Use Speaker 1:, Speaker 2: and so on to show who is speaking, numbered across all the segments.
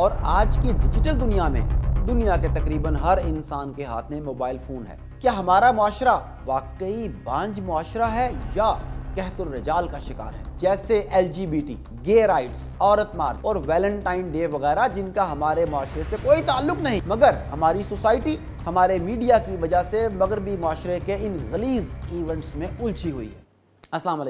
Speaker 1: और आज की डिजिटल दुनिया में दुनिया के तकरीबन हर इंसान के हाथ में मोबाइल फ़ोन है क्या हमारा मुआरा वाकई बांझ मुआरा है या कहतुल रजाल का शिकार है जैसे एल गे राइट्स औरत मार्च और वैलेंटाइन डे वगैरह जिनका हमारे माशरे से कोई ताल्लुक नहीं मगर हमारी सोसाइटी हमारे मीडिया की वजह से मगरबी माशरे के इन गलीज इवेंट्स में उलझी हुई है असलम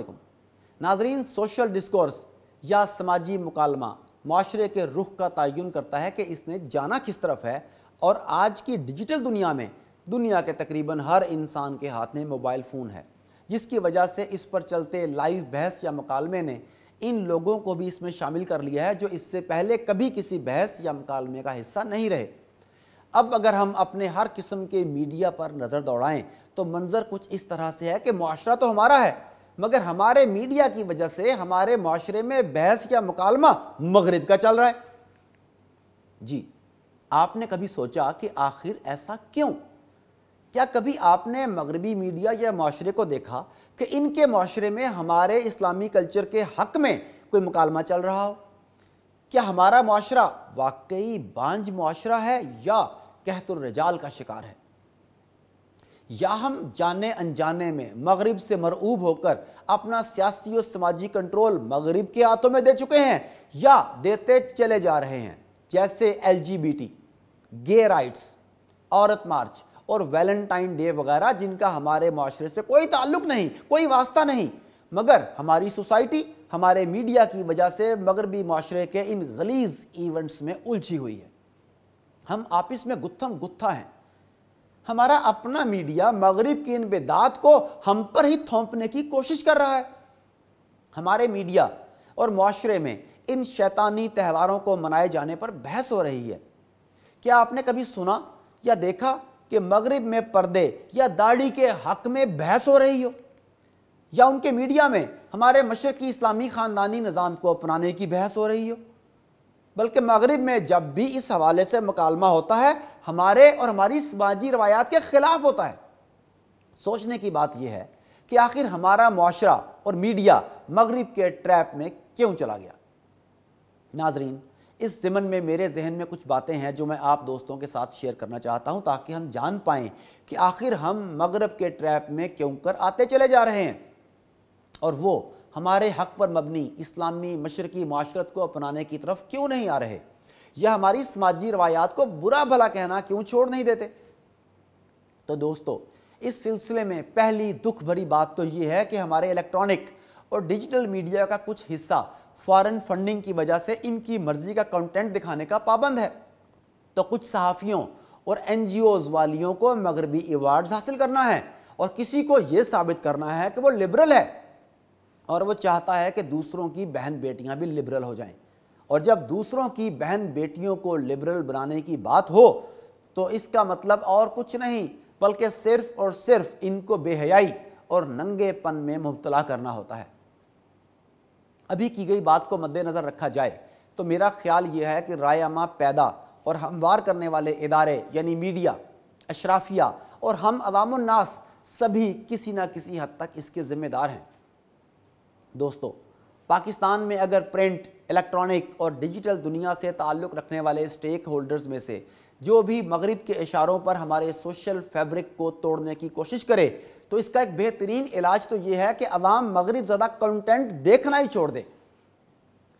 Speaker 1: नाजरीन सोशल डिस्कोर्स या समाजी मुकालमा माशरे के रुख का तयन करता है कि इसने जाना किस तरफ है और आज की डिजिटल दुनिया में दुनिया के तकरीबन हर इंसान के हाथ में मोबाइल फ़ोन है जिसकी वजह से इस पर चलते लाइव बहस या मकालमे ने इन लोगों को भी इसमें शामिल कर लिया है जो इससे पहले कभी किसी बहस या मकालमे का हिस्सा नहीं रहे अब अगर हम अपने हर किस्म के मीडिया पर नज़र दौड़ाएं तो मंज़र कुछ इस तरह से है कि माशरा तो हमारा है मगर हमारे मीडिया की वजह से हमारे माशरे में बहस या मुकालमा मगरब का चल रहा है जी आपने कभी सोचा कि आखिर ऐसा क्यों क्या कभी आपने मगरबी मीडिया या माशरे को देखा कि इनके माशरे में हमारे इस्लामी कल्चर के हक में कोई मुकालमा चल रहा हो क्या हमारा माशरा वाकई बांझ माशरा है या कहतुलरजाल का शिकार है या हम जाने अनजाने में मगरब से मरऊब होकर अपना सियासी और समाजी कंट्रोल मगरब के हाथों में दे चुके हैं या देते चले जा रहे हैं जैसे L G B T gay rights औरत मार्च और वैलेंटाइन डे वगैरह जिनका हमारे माशरे से कोई ताल्लुक नहीं कोई वास्ता नहीं मगर हमारी सोसाइटी हमारे मीडिया की वजह से मगरबी माशरे के इन गलीज इवेंट्स में उलझी हुई है हम आपस में गुत्थम गुत्था हैं हमारा अपना मीडिया मगरिब की इन बेदात को हम पर ही थोपने की कोशिश कर रहा है हमारे मीडिया और माशरे में इन शैतानी त्यौहारों को मनाए जाने पर बहस हो रही है क्या आपने कभी सुना या देखा कि मगरिब में पर्दे या दाढ़ी के हक में बहस हो रही हो या उनके मीडिया में हमारे मशरक़ी इस्लामी ख़ानदानी निज़ाम को अपनाने की बहस हो रही हो बल्कि मगरब में जब भी इस हवाले से मकालमा होता है हमारे और हमारी समाजी रवायात के खिलाफ होता है सोचने की बात यह है कि आखिर हमारा माशरा और मीडिया मगरब के ट्रैप में क्यों चला गया नाजरीन इस ज़मन में मेरे जहन में कुछ बातें हैं जो मैं आप दोस्तों के साथ शेयर करना चाहता हूं ताकि हम जान पाएं कि आखिर हम मगरब के ट्रैप में क्यों कर आते चले जा रहे हैं और वो हमारे हक पर मबनी इस्लामी मशरकी माशरत को अपनाने की तरफ क्यों नहीं आ रहे यह हमारी समाजी रवायात को बुरा भला कहना क्यों छोड़ नहीं देते तो दोस्तों इस सिलसिले में पहली दुख भरी बात तो यह है कि हमारे इलेक्ट्रॉनिक और डिजिटल मीडिया का कुछ हिस्सा फॉरेन फंडिंग की वजह से इनकी मर्जी का कंटेंट दिखाने का पाबंद है तो कुछ सहाफ़ियों और एन वालियों को मगरबी अवार्ड्स हासिल करना है और किसी को यह साबित करना है कि वो लिबरल है और वो चाहता है कि दूसरों की बहन बेटियां भी लिबरल हो जाएं और जब दूसरों की बहन बेटियों को लिबरल बनाने की बात हो तो इसका मतलब और कुछ नहीं बल्कि सिर्फ और सिर्फ इनको बेहयाई और नंगेपन में मुबतला करना होता है अभी की गई बात को मद्देनज़र रखा जाए तो मेरा ख्याल यह है कि रायमा पैदा और हमवार करने वाले इदारे यानी मीडिया अशराफिया और हम अवामनास सभी किसी ना किसी हद तक इसके ज़िम्मेदार हैं दोस्तों पाकिस्तान में अगर प्रिंट इलेक्ट्रॉनिक और डिजिटल दुनिया से ताल्लुक़ रखने वाले स्टेक होल्डर्स में से जो भी मगरब के इशारों पर हमारे सोशल फैब्रिक को तोड़ने की कोशिश करे तो इसका एक बेहतरीन इलाज तो ये है कि अवाम मगरब ज़्यादा कंटेंट देखना ही छोड़ दे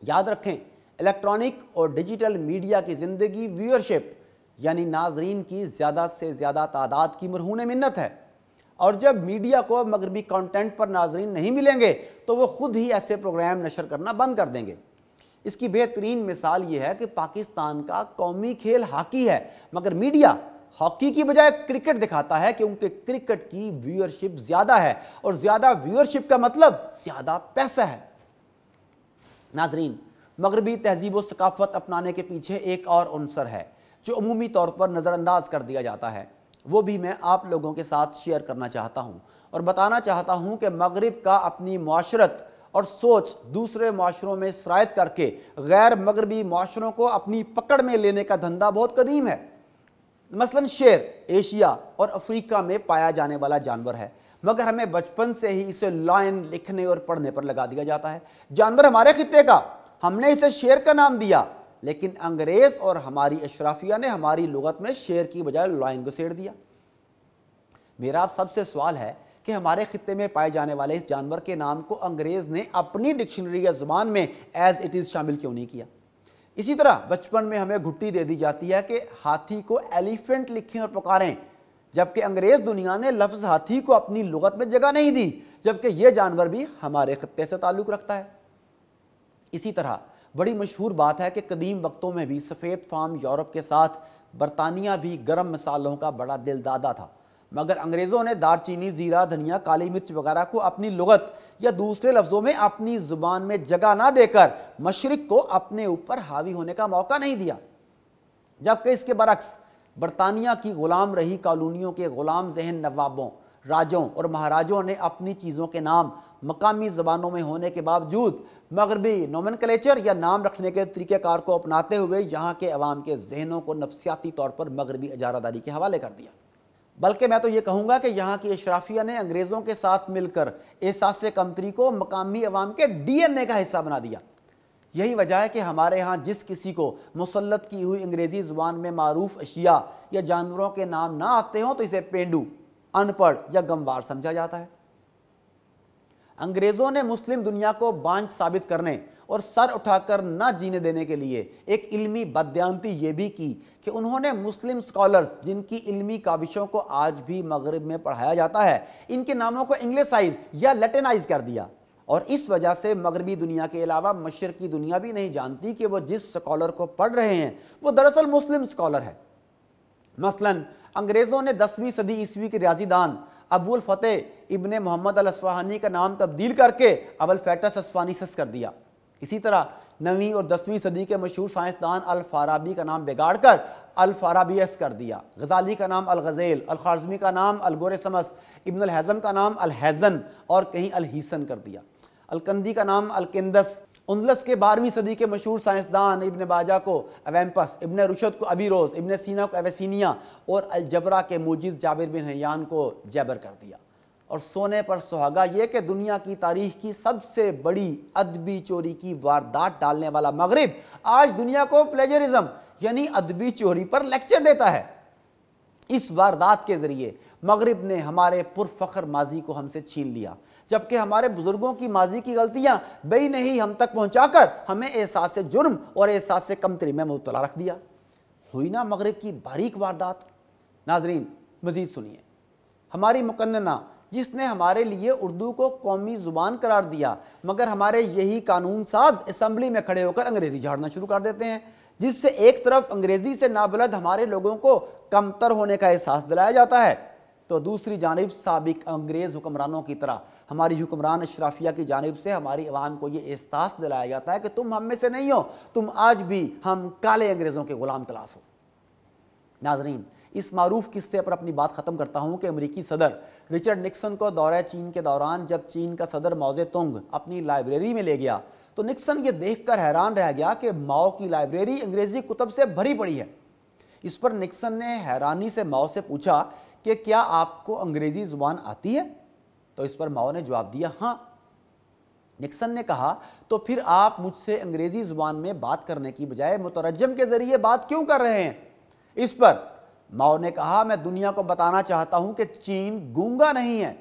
Speaker 1: याद रखें इलेक्ट्रॉनिक और डिजिटल मीडिया की ज़िंदगी व्यूअरशिप यानी नाजरीन की ज़्यादा से ज़्यादा तादाद की मरहून मन्नत है और जब मीडिया को मगरबी कंटेंट पर नाजरीन नहीं मिलेंगे तो वो खुद ही ऐसे प्रोग्राम नशर करना बंद कर देंगे इसकी बेहतरीन मिसाल यह है कि पाकिस्तान का कौमी खेल हॉकी है मगर मीडिया हॉकी की बजाय क्रिकेट दिखाता है क्योंकि क्रिकेट की व्यूअरशिप ज्यादा है और ज्यादा व्यूअरशिप का मतलब ज्यादा पैसा है नाजरीन मगरबी तहजीब सकाफत अपनाने के पीछे एक और अनसर है जो अमूमी तौर पर नज़रअंदाज कर दिया जाता है वो भी मैं आप लोगों के साथ शेयर करना चाहता हूँ और बताना चाहता हूँ कि मगरब का अपनी माशरत और सोच दूसरे माशरों में शरात करके गैर मगरबी माशरों को अपनी पकड़ में लेने का धंधा बहुत कदीम है मसलन शेर एशिया और अफ्रीका में पाया जाने वाला जानवर है मगर हमें बचपन से ही इसे लाइन लिखने और पढ़ने पर लगा दिया जाता है जानवर हमारे खत्े का हमने इसे शेर का नाम दिया लेकिन अंग्रेज़ और हमारी अशराफिया ने हमारी लगत में शेर की बजाय लाइन को सेड़ दिया मेरा आप सबसे सवाल है कि हमारे खत्े में पाए जाने वाले इस जानवर के नाम को अंग्रेज़ ने अपनी डिक्शनरी या ज़ुबान में एज़ इट इज़ शामिल क्यों नहीं किया इसी तरह बचपन में हमें घुट्टी दे दी जाती है कि हाथी को एलिफेंट लिखें और पुकारें जबकि अंग्रेज़ दुनिया ने लफ्ज़ हाथी को अपनी लगत में जगह नहीं दी जबकि यह जानवर भी हमारे खत्े से ताल्लुक़ रखता है इसी तरह बड़ी मशहूर बात है कि कदीम वक्तों में भी सफ़ेद फार्म यूरोप के साथ बरतानिया भी गर्म मसालों का बड़ा दिलदादा था मगर अंग्रेज़ों ने दारचीनी ज़ीरा धनिया काली मिर्च वगैरह को अपनी लगत या दूसरे लफ्ज़ों में अपनी ज़ुबान में जगह ना देकर मशरक़ को अपने ऊपर हावी होने का मौका नहीं दिया जबकि इसके बरक्स बरतानिया की ग़ुलाम रही कॉलोनीों के ग़ुलाम जहन नवाबों राजों और महाराजों ने अपनी चीज़ों के नाम मकामी ज़बानों में होने के बावजूद मगरबी नोमन कलेचर या नाम रखने के तरीक़ार को अपनाते हुए यहाँ के अवाम के जहनों को नफसियाती तौर पर मगरबी अजारादारी के हवाले कर दिया बल्कि मैं तो ये कहूँगा कि यहाँ की अशराफिया ने अंग्रेज़ों के साथ मिलकर एहसास कमतरी को मकामी अवाम के ए का हिस्सा बना दिया यही वजह है कि हमारे यहाँ जिस किसी को मुसलत की हुई अंग्रेज़ी ज़ुबान में मरूफ अशिया या जानवरों के नाम ना आते हों तो इसे पेंडू अनपढ़ या गमवार समझा जाता है अंग्रेज़ों ने मुस्लिम दुनिया को बांझ साबित करने और सर उठाकर न जीने देने के लिए एक इल्मी बद्यांती ये भी की कि उन्होंने मुस्लिम स्कॉलर्स जिनकी इल्मी काविशों को आज भी मगरब में पढ़ाया जाता है इनके नामों को इंग्लिसाइज या लेटिनाइज कर दिया और इस वजह से मगरबी दुनिया के अलावा मशर की दुनिया भी नहीं जानती कि वो जिस स्कॉलर को पढ़ रहे हैं वो दरअसल मुस्लिम स्कॉलर है मसलन अंग्रेज़ों ने दसवीं सदी ईस्वी के रियाजीदान अबुल फ़तेह इबन मोहम्मद अलस्वाहानी का नाम तब्दील करके अबल फैटस असवानीसस कर दिया इसी तरह नवीं और दसवीं सदी के मशहूर साइंसदान अलफाराबी का नाम बिगाड़ कर अलफाराबीस कर दिया गजाली का नाम अलगज़ेल अलखारजमी का नाम अलगोर समस इबन हैज़म का नाम अलहैज़न और कहीं अलहीसन कर दिया अलकंदी का नाम अलकंदस उनलस के बारहवीं सदी के मशहूर साइंसदान इबन बाजा को अवैम्पस इबन रुशद को अबीरोज़ इबन सीना को एवेसिनिया और अलजबरा के मुजिद जाबिर बिन हयान को जैबर कर दिया और सोने पर सुहागा ये कि दुनिया की तारीख की सबसे बड़ी अदबी चोरी की वारदात डालने वाला मगरब आज दुनिया को प्लेजरिज्म यानी अदबी चोरी पर लेक्चर देता है इस वारदात के ज़रिए मगरब ने हमारे पुरफ़र माजी को हमसे छीन लिया जबकि हमारे बुज़ुर्गों की माजी की गलतियाँ बई नहीं हम तक पहुँचा कर हमें एहसास जुर्म और एहसास कमतरी में मुबला रख दिया हुई ना मगरब की बारीक वारदात नाजरीन मज़ीद सुनिए हमारी मुकन्ना जिसने हमारे लिए उर्दू को कौमी ज़ुबान करार दिया मगर हमारे यही कानून साज असम्बली में खड़े होकर अंग्रेज़ी झाड़ना शुरू कर देते हैं जिससे एक तरफ अंग्रेज़ी से नाबलद हमारे लोगों को कमतर होने का एहसास दिलाया जाता है तो दूसरी जानब सबक अंग्रेज़ हुक्मरानों की तरह हमारी हुक्मरान अशराफिया की जानब से हमारी आवाम को ये एहसास दिलाया जाता है कि तुम हम में से नहीं हो तुम आज भी हम काले अंग्रेज़ों के ग़ुलाम तलाश हो नाजरीन इस मरूफ किस्से पर अपनी बात ख़त्म करता हूं कि अमेरिकी सदर रिचर्ड निक्सन को दौरा चीन के दौरान जब चीन का सदर मौजे तुंग अपनी लाइब्रेरी में ले गया तो निक्सन ये देखकर हैरान रह गया कि माओ की लाइब्रेरी अंग्रेज़ी कुतब से भरी पड़ी है इस पर निक्सन ने हैरानी से माओ से पूछा कि क्या आपको अंग्रेज़ी ज़ुबान आती है तो इस पर माओ ने जवाब दिया हाँ निक्सन ने कहा तो फिर आप मुझसे अंग्रेज़ी ज़ुबान में बात करने की बजाय मुतरजम के ज़रिए बात क्यों कर रहे हैं इस पर माओ ने कहा मैं दुनिया को बताना चाहता हूं कि चीन गूंगा नहीं है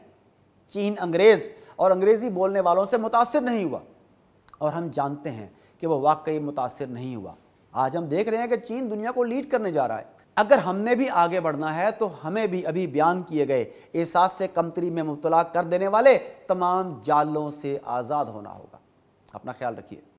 Speaker 1: चीन अंग्रेज़ और अंग्रेज़ी बोलने वालों से मुतासर नहीं हुआ और हम जानते हैं कि वह वाकई मुतासर नहीं हुआ आज हम देख रहे हैं कि चीन दुनिया को लीड करने जा रहा है अगर हमने भी आगे बढ़ना है तो हमें भी अभी बयान किए गए एहसास से कमतरी में मुबतला कर देने वाले तमाम जालों से आज़ाद होना होगा अपना ख्याल रखिए